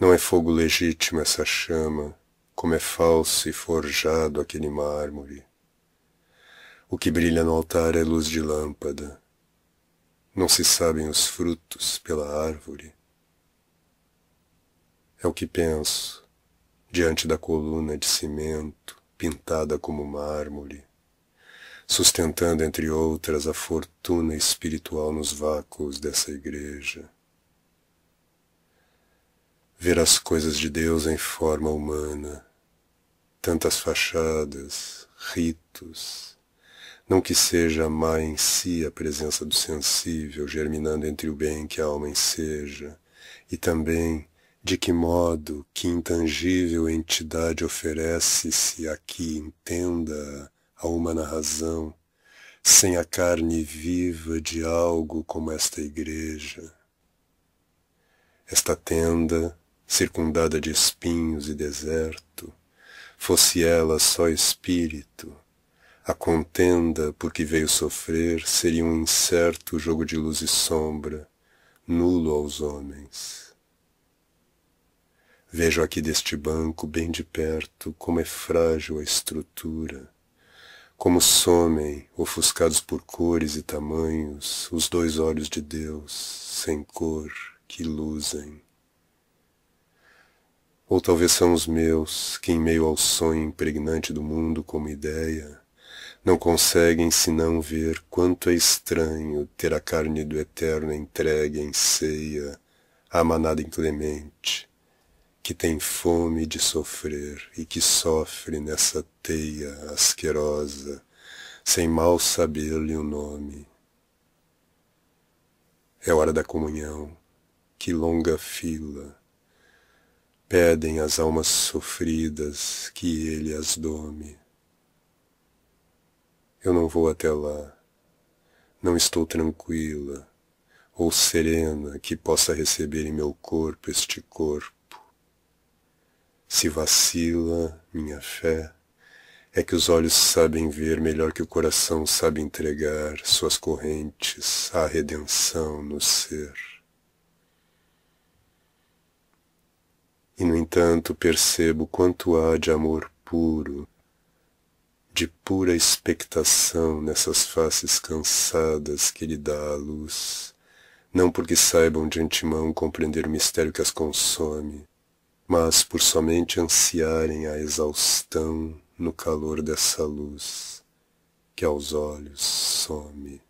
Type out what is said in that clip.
Não é fogo legítimo essa chama, como é falso e forjado aquele mármore. O que brilha no altar é luz de lâmpada. Não se sabem os frutos pela árvore. É o que penso, diante da coluna de cimento, pintada como mármore, sustentando entre outras a fortuna espiritual nos vácuos dessa igreja ver as coisas de Deus em forma humana. Tantas fachadas, ritos. Não que seja má em si a presença do sensível germinando entre o bem que a alma enseja, e também de que modo que intangível entidade oferece-se a que entenda a humana razão, sem a carne viva de algo como esta igreja, esta tenda circundada de espinhos e deserto, fosse ela só espírito, a contenda por que veio sofrer seria um incerto jogo de luz e sombra, nulo aos homens. Vejo aqui deste banco bem de perto como é frágil a estrutura, como somem, ofuscados por cores e tamanhos, os dois olhos de Deus, sem cor, que luzem ou talvez são os meus que, em meio ao sonho impregnante do mundo como ideia, não conseguem senão ver quanto é estranho ter a carne do eterno entregue em ceia à manada inclemente, que tem fome de sofrer e que sofre nessa teia asquerosa, sem mal saber-lhe o nome. É hora da comunhão, que longa fila, pedem às almas sofridas que ele as dome. Eu não vou até lá. Não estou tranquila ou serena que possa receber em meu corpo este corpo. Se vacila minha fé, é que os olhos sabem ver melhor que o coração sabe entregar suas correntes à redenção no ser. e no entanto percebo quanto há de amor puro, de pura expectação nessas faces cansadas que lhe dá a luz, não porque saibam de antemão compreender o mistério que as consome, mas por somente ansiarem a exaustão no calor dessa luz que aos olhos some.